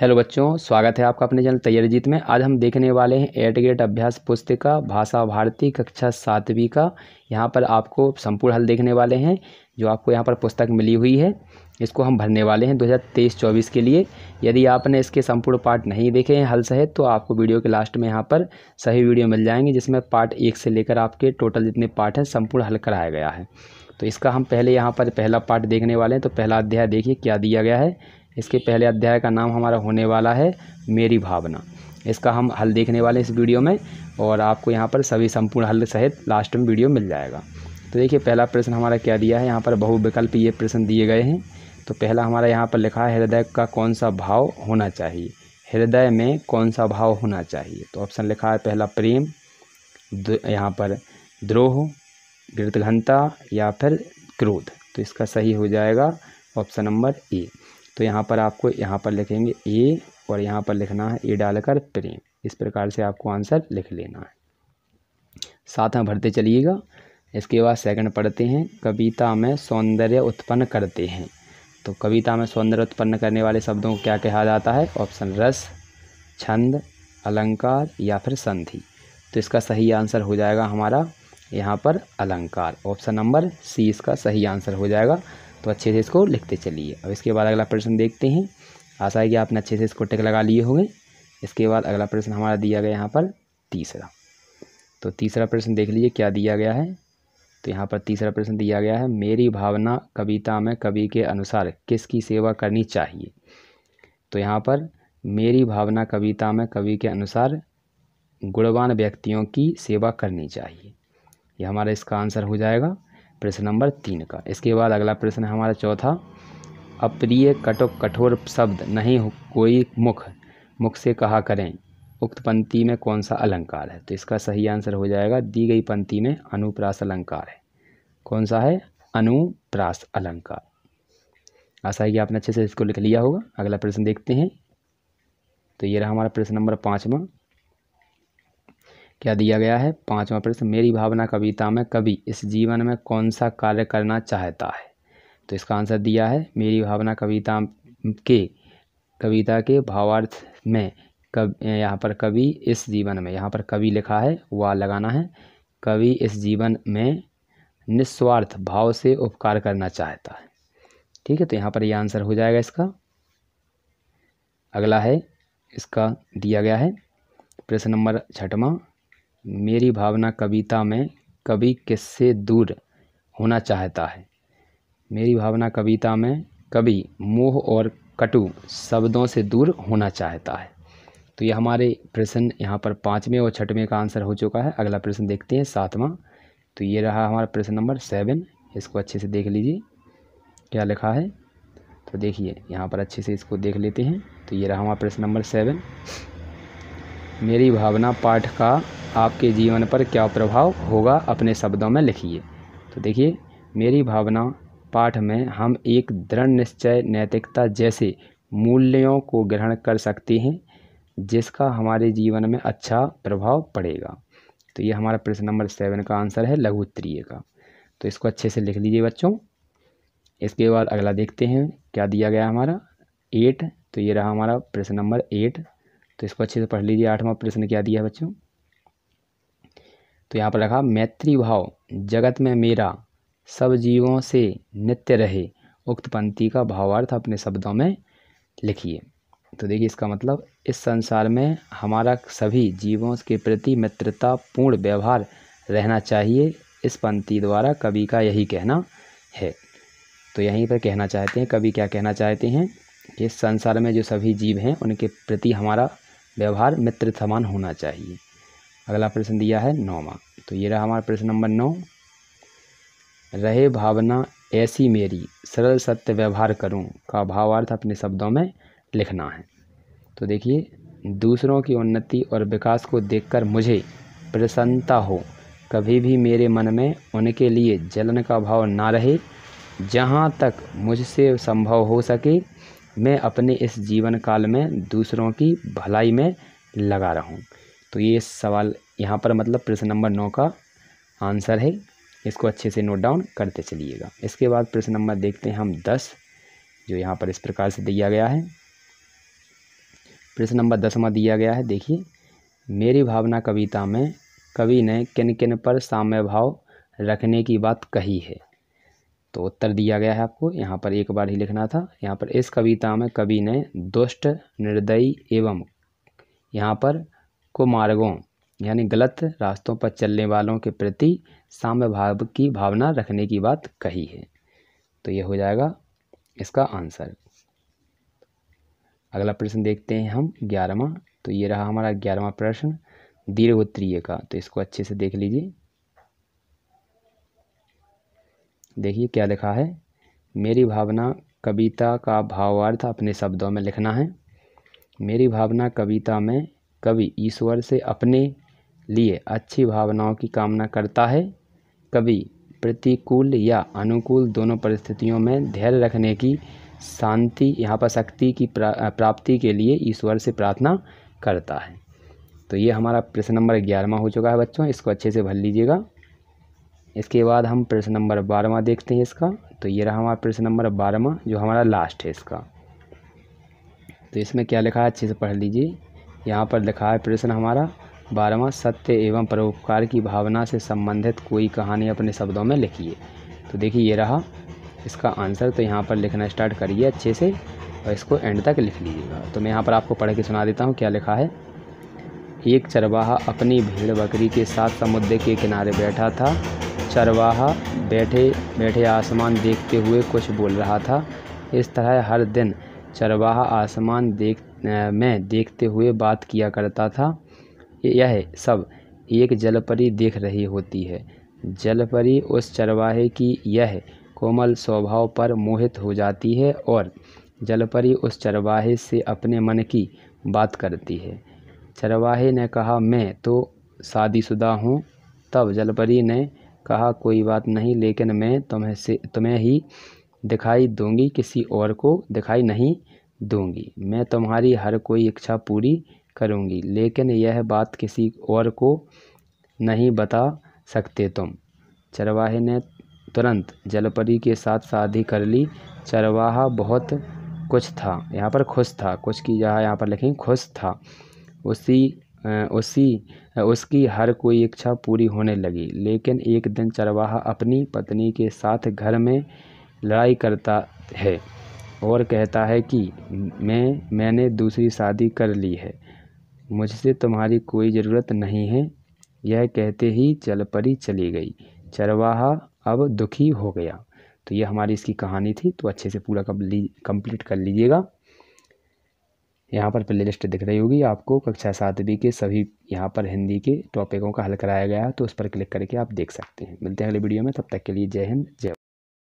hello बच्चों स्वागत है आपका अपने चैनल तैयारी जीत में आज हम देखने वाले हैं एट गेट अभ्यास पुस्तिका भाषा भारती कक्षा सातवीं का यहाँ पर आपको संपूर्ण हल देखने वाले हैं जो आपको यहाँ पर पुस्तक मिली हुई है इसको हम भरने वाले हैं 2023-24 के लिए यदि आपने इसके संपूर्ण पार्ट नहीं देखे हैं हल सहित तो आपको वीडियो के लास्ट में यहाँ पर सही वीडियो मिल जाएंगे जिसमें पार्ट एक से लेकर आपके टोटल जितने पार्ट हैं संपूर्ण हल कराया गया है तो इसका हम पहले यहाँ पर पहला पार्ट देखने वाले हैं तो पहला अध्याय देखिए क्या दिया गया है इसके पहले अध्याय का नाम हमारा होने वाला है मेरी भावना इसका हम हल देखने वाले इस वीडियो में और आपको यहाँ पर सभी संपूर्ण हल सहित लास्ट में वीडियो मिल जाएगा तो देखिए पहला प्रश्न हमारा क्या दिया है यहाँ पर बहुविकल्प ये प्रश्न दिए गए हैं तो पहला हमारा यहाँ पर लिखा है हृदय का कौन सा भाव होना चाहिए हृदय में कौन सा भाव होना चाहिए तो ऑप्शन लिखा है पहला प्रेम यहाँ पर द्रोह गिरतघनता या फिर क्रोध तो इसका सही हो जाएगा ऑप्शन नंबर ए तो यहाँ पर आपको यहाँ पर लिखेंगे ए और यहाँ पर लिखना है ए डालकर प्रेम इस प्रकार से आपको आंसर लिख लेना है साथ में भरते चलिएगा इसके बाद सेकंड पढ़ते हैं कविता में सौंदर्य उत्पन्न करते हैं तो कविता में सौंदर्य उत्पन्न करने वाले शब्दों को क्या कहा जाता है ऑप्शन रस छंद अलंकार या फिर संधि तो इसका सही आंसर हो जाएगा हमारा यहाँ पर अलंकार ऑप्शन नंबर सी इसका सही आंसर हो जाएगा तो अच्छे से इसको लिखते चलिए अब इसके बाद अगला प्रश्न देखते हैं आशा है कि आपने अच्छे से इसको टिक लगा लिए होंगे इसके बाद अगला प्रश्न हमारा दिया गया यहाँ पर तीसरा तो तीसरा प्रश्न देख लीजिए क्या दिया गया है तो यहाँ पर तीसरा प्रश्न दिया गया है मेरी भावना कविता में कवि के अनुसार किसकी सेवा करनी चाहिए तो यहाँ पर मेरी भावना कविता में कवि के अनुसार गुणवान व्यक्तियों की सेवा करनी चाहिए यह हमारा इसका आंसर हो जाएगा प्रश्न नंबर तीन का इसके बाद अगला प्रश्न है हमारा चौथा अप्रिय कटो कठोर शब्द नहीं कोई मुख मुख से कहा करें उक्त पंक्ति में कौन सा अलंकार है तो इसका सही आंसर हो जाएगा दी गई पंक्ति में अनुप्रास अलंकार है कौन सा है अनुप्रास अलंकार आशा है कि आपने अच्छे से इसको लिख लिया होगा अगला प्रश्न देखते हैं तो ये रहा हमारा प्रश्न नंबर पाँचवा क्या दिया गया है पाँचवा प्रश्न मेरी भावना कविता में कवि इस जीवन में कौन सा कार्य करना चाहता है तो इसका आंसर दिया है मेरी भावना कविता के कविता के भावार्थ में कब यहाँ पर कवि इस जीवन में यहाँ पर कवि लिखा है वह लगाना है कवि इस जीवन में निस्वार्थ भाव से उपकार करना चाहता है ठीक है तो यहाँ पर यह आंसर हो जाएगा इसका अगला है इसका दिया गया है प्रश्न नंबर छठवां मेरी भावना कविता में कवि किससे दूर होना चाहता है मेरी भावना कविता में कवि मोह और कटु शब्दों से दूर होना चाहता है तो ये हमारे प्रश्न यहाँ पर पाँचवें और छठवें का आंसर हो चुका है अगला प्रश्न देखते हैं सातवां तो ये रहा हमारा प्रश्न नंबर सेवन इसको अच्छे से देख लीजिए क्या लिखा है तो देखिए यहाँ पर अच्छे से इसको देख लेते हैं तो ये रहा हमारा प्रश्न नंबर सेवन मेरी भावना पाठ का आपके जीवन पर क्या प्रभाव होगा अपने शब्दों में लिखिए तो देखिए मेरी भावना पाठ में हम एक दृढ़ निश्चय नैतिकता जैसे मूल्यों को ग्रहण कर सकते हैं जिसका हमारे जीवन में अच्छा प्रभाव पड़ेगा तो ये हमारा प्रश्न नंबर सेवन का आंसर है लघु उत्तरीय का तो इसको अच्छे से लिख लीजिए बच्चों इसके बाद अगला देखते हैं क्या दिया गया हमारा एट तो ये रहा हमारा प्रश्न नंबर एट तो इसको अच्छे से पढ़ लीजिए आठवां प्रश्न क्या दिया है बच्चों तो यहाँ पर रखा भाव जगत में मेरा सब जीवों से नित्य रहे उक्त पंक्ति का भावार्थ अपने शब्दों में लिखिए तो देखिए इसका मतलब इस संसार में हमारा सभी जीवों के प्रति मित्रता पूर्ण व्यवहार रहना चाहिए इस पंक्ति द्वारा कवि का यही कहना है तो यहीं पर कहना चाहते हैं कवि क्या कहना चाहते हैं कि इस संसार में जो सभी जीव हैं उनके प्रति हमारा व्यवहार मित्र समान होना चाहिए अगला प्रश्न दिया है नौवा तो ये रहा हमारा प्रश्न नंबर नौ रहे भावना ऐसी मेरी सरल सत्य व्यवहार करूं का भावार्थ अपने शब्दों में लिखना है तो देखिए दूसरों की उन्नति और विकास को देखकर मुझे प्रसन्नता हो कभी भी मेरे मन में उनके लिए जलन का भाव ना रहे जहाँ तक मुझसे संभव हो सके मैं अपने इस जीवन काल में दूसरों की भलाई में लगा रहूँ तो ये सवाल यहाँ पर मतलब प्रश्न नंबर नौ का आंसर है इसको अच्छे से नोट डाउन करते चलिएगा इसके बाद प्रश्न नंबर देखते हैं हम दस जो यहाँ पर इस प्रकार से दिया गया है प्रश्न नंबर दस में दिया गया है देखिए मेरी भावना कविता में कवि ने किन किन पर साम्य भाव रखने की बात कही है तो उत्तर दिया गया है आपको यहाँ पर एक बार ही लिखना था यहाँ पर इस कविता में कवि ने दुष्ट निर्दयी एवं यहाँ पर कुमार्गों यानी गलत रास्तों पर चलने वालों के प्रति साम्य भाव की भावना रखने की बात कही है तो ये हो जाएगा इसका आंसर अगला प्रश्न देखते हैं हम ग्यारहवा तो ये रहा हमारा ग्यारहवा प्रश्न दीर्घोत्तरीय का तो इसको अच्छे से देख लीजिए देखिए क्या लिखा है मेरी भावना कविता का भावार्थ अपने शब्दों में लिखना है मेरी भावना कविता में कवि ईश्वर से अपने लिए अच्छी भावनाओं की कामना करता है कवि प्रतिकूल या अनुकूल दोनों परिस्थितियों में धैर्य रखने की शांति यहाँ पर शक्ति की प्रा, प्राप्ति के लिए ईश्वर से प्रार्थना करता है तो ये हमारा प्रश्न नंबर ग्यारहवा हो चुका है बच्चों इसको अच्छे से भर लीजिएगा इसके बाद हम प्रश्न नंबर बारहवा देखते हैं इसका तो ये रहा हमारा प्रश्न नंबर बारहवा जो हमारा लास्ट है इसका तो इसमें क्या लिखा है अच्छे से पढ़ लीजिए यहाँ पर लिखा है प्रश्न हमारा बारहवा सत्य एवं परोपकार की भावना से संबंधित कोई कहानी अपने शब्दों में लिखिए तो देखिए ये रहा इसका आंसर तो यहाँ पर लिखना स्टार्ट करिए अच्छे से और इसको एंड तक लिख लीजिएगा तो मैं यहाँ पर आपको पढ़ के सुना देता हूँ क्या लिखा है एक चरवाहा अपनी भीड़ बकरी के साथ समुद्र के किनारे बैठा था चरवाहा बैठे बैठे आसमान देखते हुए कुछ बोल रहा था इस तरह हर दिन चरवाहा आसमान देख में देखते हुए बात किया करता था यह सब एक जलपरी देख रही होती है जलपरी उस चरवाहे की यह कोमल स्वभाव पर मोहित हो जाती है और जलपरी उस चरवाहे से अपने मन की बात करती है चरवाहे ने कहा मैं तो शादीशुदा हूँ तब जलपरी ने कहा कोई बात नहीं लेकिन मैं तुम्हें से तुम्हें ही दिखाई दूंगी किसी और को दिखाई नहीं दूंगी मैं तुम्हारी हर कोई इच्छा पूरी करूंगी लेकिन यह बात किसी और को नहीं बता सकते तुम चरवाहे ने तुरंत जलपरी के साथ शादी कर ली चरवाहा बहुत कुछ था यहाँ पर खुश था कुछ की जगह यहाँ पर लिखें खुश था उसी उसी उसकी हर कोई इच्छा पूरी होने लगी लेकिन एक दिन चरवाहा अपनी पत्नी के साथ घर में लड़ाई करता है और कहता है कि मैं मैंने दूसरी शादी कर ली है मुझसे तुम्हारी कोई ज़रूरत नहीं है यह कहते ही चल परी चली गई चरवाहा अब दुखी हो गया तो यह हमारी इसकी कहानी थी तो अच्छे से पूरा कंप्लीट कर लीजिएगा यहाँ पर प्ले लिस्ट दिख रही होगी आपको कक्षा सातवीं के सभी यहाँ पर हिंदी के टॉपिकों का हल कराया गया तो उस पर क्लिक करके आप देख सकते हैं मिलते हैं अगले वीडियो में तब तक के लिए जय हिंद जय